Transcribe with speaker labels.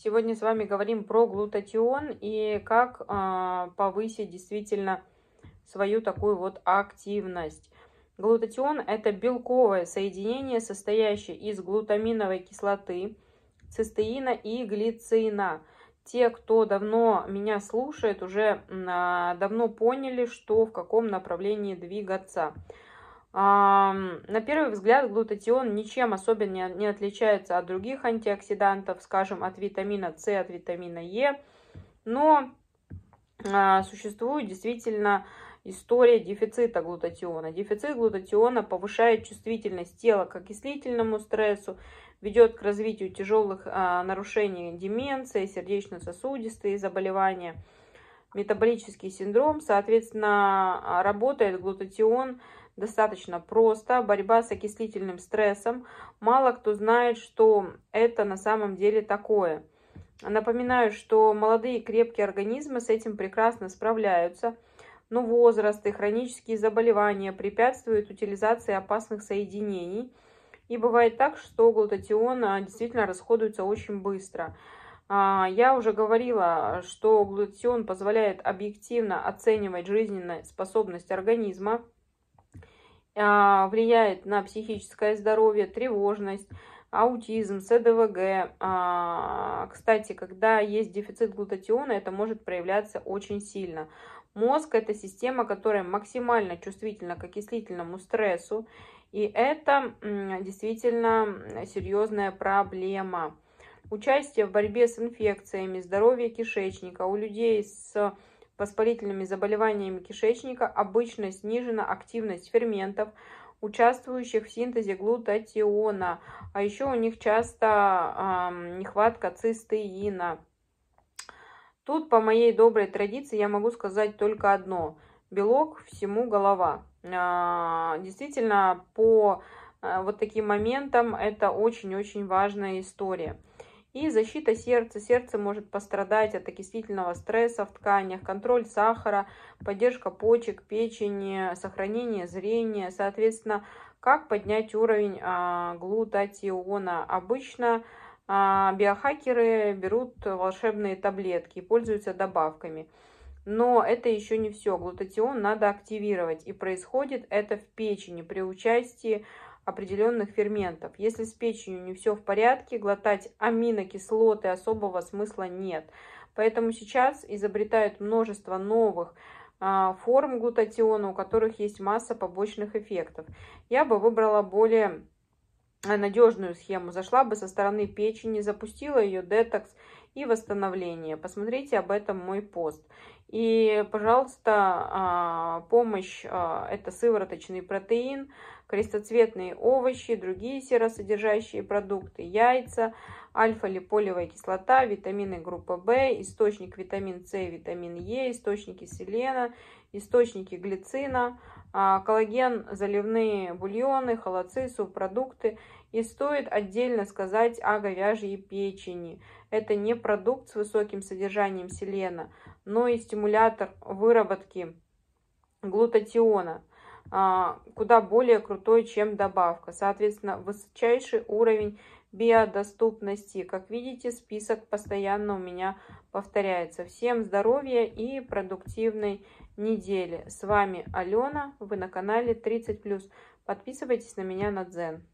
Speaker 1: Сегодня с вами говорим про глутатион и как э, повысить действительно свою такую вот активность. Глутатион – это белковое соединение, состоящее из глутаминовой кислоты, цистеина и глицина. Те, кто давно меня слушает, уже э, давно поняли, что в каком направлении двигаться. На первый взгляд глутатион ничем особенно не отличается от других антиоксидантов, скажем, от витамина С, от витамина Е, но а, существует действительно история дефицита глутатиона. Дефицит глутатиона повышает чувствительность тела к окислительному стрессу, ведет к развитию тяжелых а, нарушений деменции, сердечно-сосудистые заболевания – метаболический синдром. Соответственно, а, работает глутатион достаточно просто. Борьба с окислительным стрессом. Мало кто знает, что это на самом деле такое. Напоминаю, что молодые крепкие организмы с этим прекрасно справляются, но возраст и хронические заболевания препятствуют утилизации опасных соединений. И бывает так, что глутатион а, действительно расходуется очень быстро. А, я уже говорила, что глутион позволяет объективно оценивать жизненную способность организма, а, влияет на психическое здоровье, тревожность, аутизм, СДВГ. А, кстати, когда есть дефицит глутатиона, это может проявляться очень сильно. Мозг – это система, которая максимально чувствительна к окислительному стрессу, и это действительно серьезная проблема – Участие в борьбе с инфекциями, здоровье кишечника у людей с воспалительными заболеваниями кишечника обычно снижена активность ферментов, участвующих в синтезе глутатиона, а еще у них часто э, нехватка цистеина. Тут по моей доброй традиции я могу сказать только одно. Белок всему голова. Э, действительно, по э, вот таким моментам это очень-очень важная история. И защита сердца. Сердце может пострадать от окислительного стресса в тканях, контроль сахара, поддержка почек, печени, сохранение зрения. Соответственно, как поднять уровень а, глутатиона? Обычно а, биохакеры берут волшебные таблетки и пользуются добавками. Но это еще не все. Глутатион надо активировать. И происходит это в печени при участии определенных ферментов. Если с печенью не все в порядке, глотать аминокислоты особого смысла нет. Поэтому сейчас изобретают множество новых а, форм глутатиона, у которых есть масса побочных эффектов. Я бы выбрала более надежную схему, зашла бы со стороны печени, запустила ее детокс и восстановление. Посмотрите об этом мой пост. И, пожалуйста, а, помощь а, – это сывороточный протеин, крестоцветные овощи, другие серосодержащие продукты, яйца, альфа-липолевая кислота, витамины группы В, источник витамин С и витамин Е, источники селена, источники глицина, а, коллаген, заливные бульоны, холодцы, субпродукты. И стоит отдельно сказать о говяжьей печени. Это не продукт с высоким содержанием селена, но и стимулятор выработки глутатиона, а, куда более крутой, чем добавка. Соответственно, высочайший уровень биодоступности. Как видите, список постоянно у меня повторяется. Всем здоровья и продуктивной недели. С вами Алена, вы на канале 30+. Подписывайтесь на меня на Дзен.